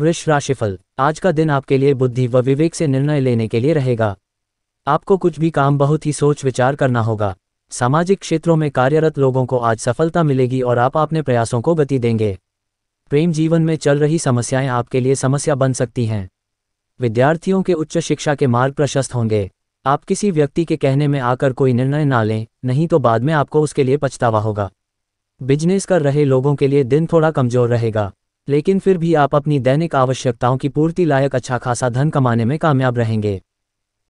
वृक्ष राशिफल आज का दिन आपके लिए बुद्धि व विवेक से निर्णय लेने के लिए रहेगा आपको कुछ भी काम बहुत ही सोच विचार करना होगा सामाजिक क्षेत्रों में कार्यरत लोगों को आज सफलता मिलेगी और आप अपने प्रयासों को गति देंगे प्रेम जीवन में चल रही समस्याएं आपके लिए समस्या बन सकती हैं विद्यार्थियों के उच्च शिक्षा के मार्ग प्रशस्त होंगे आप किसी व्यक्ति के कहने में आकर कोई निर्णय ना लें नहीं तो बाद में आपको उसके लिए पछतावा होगा बिजनेस कर रहे लोगों के लिए दिन थोड़ा कमजोर रहेगा लेकिन फिर भी आप अपनी दैनिक आवश्यकताओं की पूर्ति लायक अच्छा खासा धन कमाने में कामयाब रहेंगे